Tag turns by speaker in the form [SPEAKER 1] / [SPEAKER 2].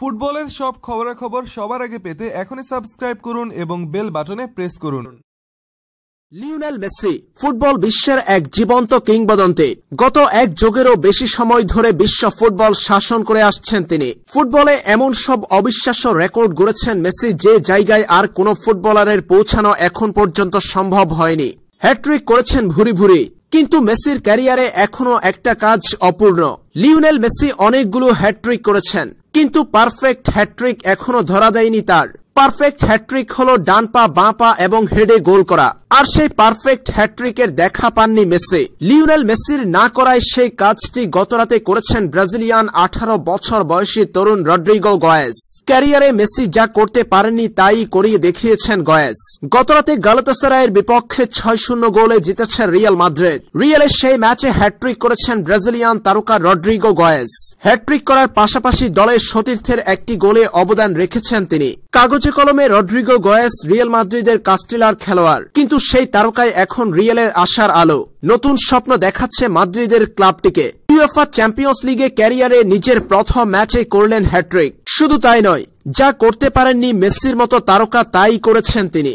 [SPEAKER 1] ফুটবলের সব খবরাখবর সবার আগে পেতে এখনই সাবস্ক্রাইব করুন এবং বেল বাটনে প্রেস করুন লিওনেল মেসি ফুটবল বিশ্বের এক জীবন্ত কিংবদন্তি গত এক যুগেরও বেশি সময় ধরে বিশ্ব ফুটবল শাসন করে আসছেন তিনি ফুটবলে এমন সব অবিশ্বাস্য রেকর্ড গড়েছেন মেসি যে জায়গায় আর কোনো ফুটবলারের পৌঁছানো এখন পর্যন্ত সম্ভব হয়নি হ্যাট্রিক করেছেন ভুরি ভুরি কিন্তু মেসির ক্যারিয়ারে এখনো একটা কাজ অপূর্ণ লিওনেল মেসি অনেকগুলো হ্যাট্রিক করেছেন কিন্তু পারফেক্ট হ্যাট্রিক এখনও ধরা দেয়নি তার পারফেক্ট হ্যাট্রিক হলো ডান পা বাঁ পা এবং হেডে গোল করা আর সেই পারফেক্ট হ্যাট্রিকের দেখা পাননি মেসি লিওনেল মেসির না করায় সেই কাজটি গতরাতে করেছেন ব্রাজিলিয়ান আঠারো বছর বয়সী তরুণ রড্রিগো গয়েস ক্যারিয়ারে মেসি যা করতে পারেনি তাই করিয়ে দেখিয়েছেন গয়েস গতরাতে গালতাসারায়ের বিপক্ষে ছয় শূন্য গোলে জিতেছে রিয়াল মাদ্রিদ রিয়ালের সেই ম্যাচে হ্যাট্রিক করেছেন ব্রাজিলিয়ান তারকা রড্রিগো গয়েস হ্যাট্রিক করার পাশাপাশি দলের সতীর্থের একটি গোলে অবদান রেখেছেন তিনি কাগজে হচ্ছে কলমে রড্রিগো গয়েস রিয়েল মাদ্রিদের কাস্টিলার খেলোয়াড় কিন্তু সেই তারকায় এখন রিয়েলের আশার আলো নতুন স্বপ্ন দেখাচ্ছে মাদ্রিদের ক্লাবটিকে ইউএফা চ্যাম্পিয়ন্স লিগে ক্যারিয়ারে নিজের প্রথম ম্যাচে করলেন হ্যাট্রিক শুধু তাই নয় যা করতে পারেননি মেসির মতো তারকা তাই করেছেন তিনি